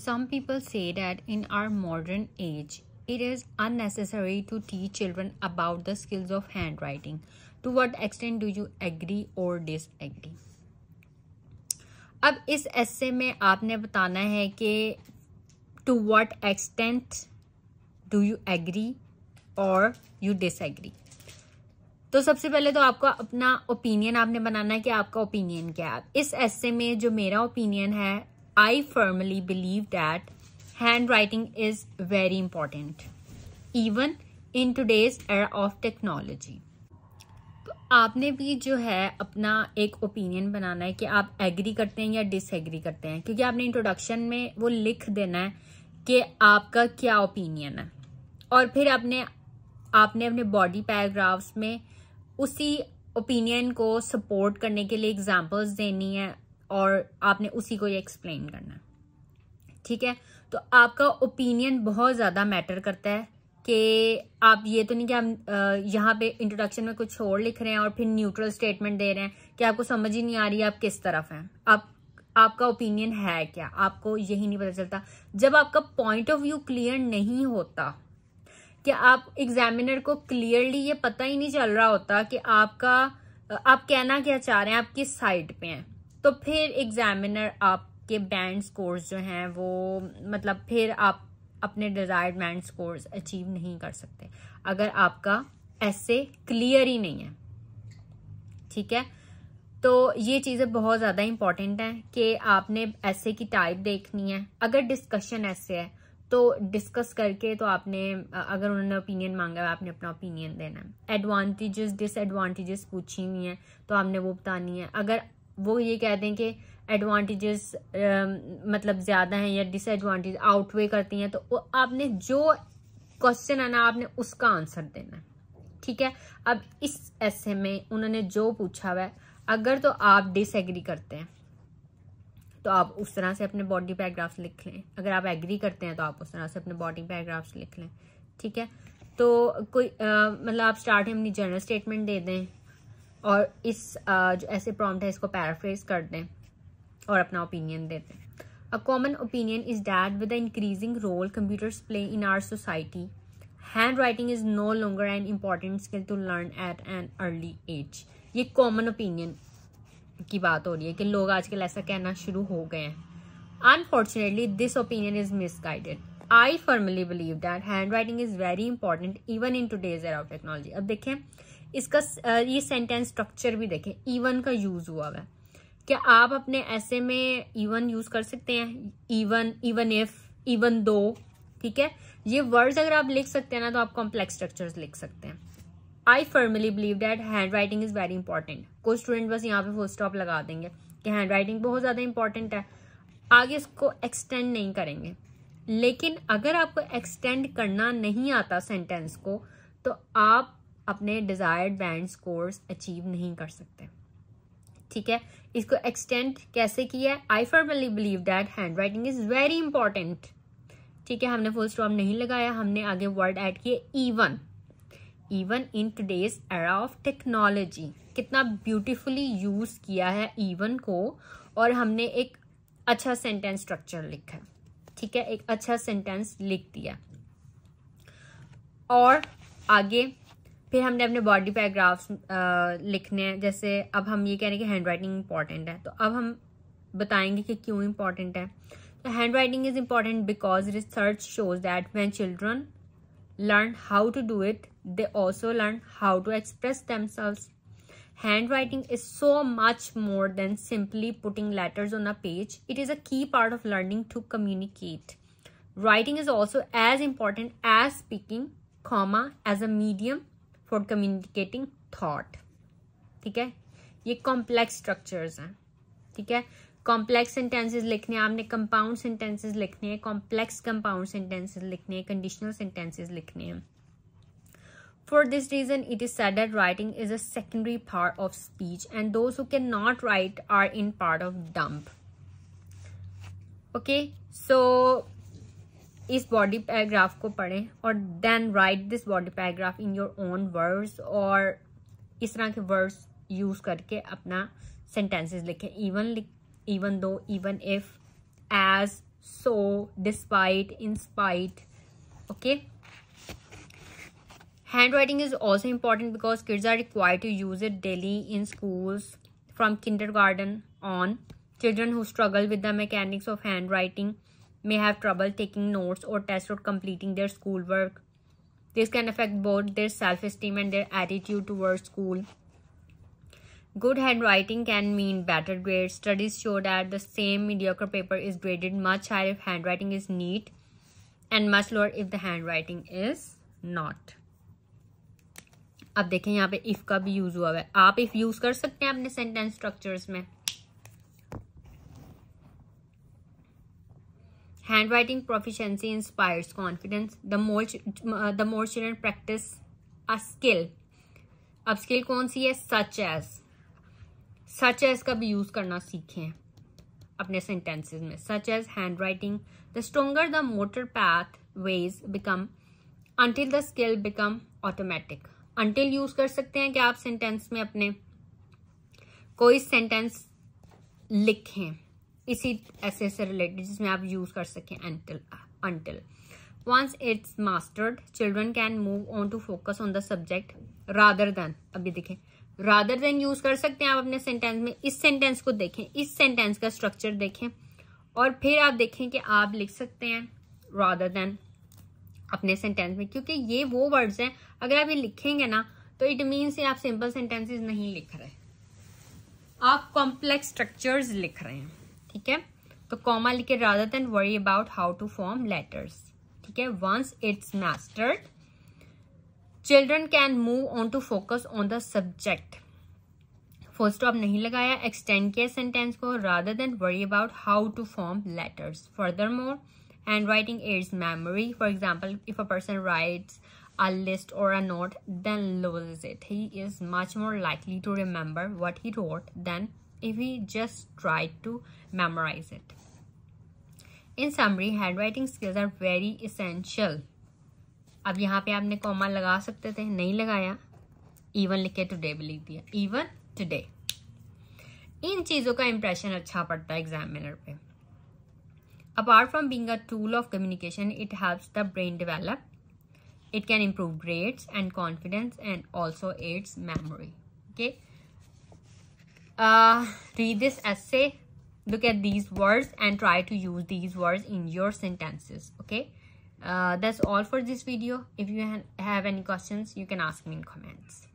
Some people say that in our modern age, it is unnecessary to teach children about the skills of handwriting. To what extent do you agree or disagree? अब इस एस्से में आपने बताना है कि to what extent do you agree or you disagree तो सबसे पहले तो आपका अपना ओपिनियन आपने बनाना है कि आपका ओपिनियन क्या है इस एस्से में जो मेरा ओपिनियन है I firmly believe that handwriting is very important even in today's era of technology तो आपने भी जो है अपना एक ओपिनियन बनाना है कि आप एग्री करते हैं या डिसएग्री करते हैं क्योंकि आपने इंट्रोडक्शन में वो लिख देना है कि आपका क्या ओपिनियन है और फिर आपने आपने अपने बॉडी पैराग्राफ्स में उसी ओपिनियन को सपोर्ट करने के लिए एग्जांपल्स देनी है और आपने उसी को ये एक्सप्लेन करना है ठीक है तो आपका ओपिनियन बहुत ज़्यादा मैटर करता है कि आप ये तो नहीं कि हम यहाँ पे इंट्रोडक्शन में कुछ और लिख रहे हैं और फिर न्यूट्रल स्टेटमेंट दे रहे हैं कि आपको समझ ही नहीं आ रही आप किस तरफ हैं आप आपका ओपिनियन है क्या आपको यही नहीं पता चलता जब आपका पॉइंट ऑफ व्यू क्लियर नहीं होता कि आप एग्जामिनर को क्लियरली ये पता ही नहीं चल रहा होता कि आपका आप कहना क्या चाह रहे हैं आप किस साइड पे हैं तो फिर एग्जामिनर आपके बैंड स्कोर्स जो हैं वो मतलब फिर आप अपने डिज़ायर्ड बैंड स्कोर्स अचीव नहीं कर सकते अगर आपका ऐसे क्लियर ही नहीं है ठीक है तो ये चीज़ें बहुत ज़्यादा इंपॉर्टेंट हैं कि आपने ऐसे की टाइप देखनी है अगर डिस्कशन ऐसे है तो डिस्कस करके तो आपने अगर उन्होंने ओपिनियन मांगा है आपने अपना ओपिनियन देना है एडवांटेजेस डिसएडवांटेजेस पूछी हुई हैं तो आपने वो बतानी है अगर वो ये कह दें कि एडवांटेजेस um, मतलब ज़्यादा हैं या डिसएडवांटेज आउटवे करती हैं तो आपने जो क्वेश्चन है ना आपने उसका आंसर देना है ठीक है अब इस ऐसे में उन्होंने जो पूछा हुआ अगर तो आप डिसएग्री करते हैं तो आप उस तरह से अपने बॉडी पैराग्राफ्स लिख लें अगर आप एग्री करते हैं तो आप उस तरह से अपने बॉडी पैराग्राफ्स लिख लें ठीक है तो कोई uh, मतलब आप स्टार्ट में अपनी जर्नल स्टेटमेंट दे दें और इस जो ऐसे प्रॉम्प्ट है इसको पैराफ्रेज कर दें और अपना ओपिनियन देते दें a common opinion is that with increasing role computers play in our society hand writing is no longer and important skill to learn at an early age ये कॉमन ओपिनियन की बात हो रही है कि लोग आजकल ऐसा कहना शुरू हो गए हैं unfortunately this opinion is misguided I firmly believe that hand writing is very important even in today's era of technology अब देखें इसका ये सेंटेंस स्ट्रक्चर भी देखें ईवन e का यूज हुआ हुआ है क्या आप अपने ऐसे में ईवन e यूज कर सकते हैं even even if even though ठीक है ये वर्ड्स अगर आप लिख सकते हैं ना तो आप कॉम्प्लेक्स स्ट्रक्चर्स लिख सकते हैं I firmly believe that hand writing is very important कोई स्टूडेंट बस यहाँ पे फुल स्टॉप लगा देंगे कि हैंड राइटिंग बहुत ज़्यादा इंपॉर्टेंट है आगे इसको एक्सटेंड नहीं करेंगे लेकिन अगर आपको एक्सटेंड करना नहीं आता सेंटेंस को तो आप अपने डिज़ायर्ड बैंड स्कोर्स अचीव नहीं कर सकते ठीक है इसको एक्सटेंड कैसे किया I firmly believe that hand writing is very important ठीक है हमने फुल स्टॉप नहीं लगाया हमने आगे वर्ड ऐड किए even even in today's era of technology कितना ब्यूटिफुली यूज किया है इवन e को और हमने एक अच्छा सेंटेंस स्ट्रक्चर लिखा ठीक है एक अच्छा सेंटेंस लिख दिया और आगे फिर हमने अपने बॉडी पैराग्राफ्स लिखने हैं जैसे अब हम ये कह रहे हैं कि हैंड राइटिंग इंपॉर्टेंट है तो अब हम बताएंगे कि क्यों इम्पॉर्टेंट है तो hand writing is important because research shows that when children learn how to do it they also learn how to express themselves hand writing is so much more than simply putting letters on a page it is a key part of learning to communicate writing is also as important as speaking comma as a medium for communicating thought ठीक है ये complex structures हैं ठीक है complex sentences लिखने हैं आपने compound sentences लिखने हैं कॉम्प्लेक्स कंपाउंड सेंटेंसेस लिखने हैं कंडीशनल सेंटेंसेस लिखने हैं for this reason it is said that writing is a secondary part of speech and those who can not write are in part of dumb okay so इस body paragraph को पढ़ें और then write this body paragraph in your own words और इस तरह के words use करके अपना सेंटेंसेस लिखें even even though even if as so despite spite okay hand writing is also important because kids are require to use it daily in schools from kindergarten on children who struggle with the mechanics of handwriting may have trouble taking notes or test or completing their schoolwork. This can affect both their self-esteem and their attitude towards school. Good handwriting can mean better grades. Studies show that the same mediocre paper is graded much higher if handwriting is neat and much lower if the handwriting is not. अब देखें यहाँ पे if का भी use हुआ है आप if use कर सकते हैं अपने sentence structures में handwriting proficiency inspires confidence the more uh, the more children practice a skill अब स्किल कौन सी है सच एज सच एज का भी यूज करना सीखें अपने सेंटेंसेस में such as handwriting the stronger the motor pathways become until the skill become automatic until use कर सकते हैं कि आप सेंटेंस में अपने कोई सेंटेंस लिखें इसी ऐसे से रिलेटेड जिसमें आप यूज़ कर सकें until until once it's mastered children can move on to focus on the subject rather than अभी देखें रादर देन यूज कर सकते हैं आप अपने सेंटेंस में इस सेंटेंस को देखें इस सेंटेंस का स्ट्रक्चर देखें और फिर आप देखें कि आप लिख सकते हैं रादर देन अपने सेंटेंस में क्योंकि ये वो वर्ड्स हैं अगर आप ये लिखेंगे ना तो इट मीन्स आप सिंपल सेंटेंसेस नहीं लिख रहे आप कॉम्प्लेक्स स्ट्रक्चर्स लिख रहे हैं ठीक है तो कॉमा लिखे rather than worry about how to form letters ठीक है once it's mastered children can move on to focus on the subject full stop नहीं लगाया एक्सटेंड किया सेंटेंस को rather than worry about how to form letters furthermore hand writing is memory for example if a person writes a list or a note then loses it he is much more likely to remember what he wrote than if we just try to memorize it. In summary, handwriting skills are very essential. अब यहाँ पे आपने comma लगा सकते थे नहीं लगाया even लिख के टुडे भी लिख दिया इवन टुडे इन चीज़ों का इम्प्रेशन अच्छा पड़ता है एग्जामिनर पे apart from being a tool of communication it helps the brain develop it can improve grades and confidence and also aids memory okay uh, read this essay look at these words and try to use these words in your sentences okay uh, that's all for this video if you ha have any questions you can ask me in comments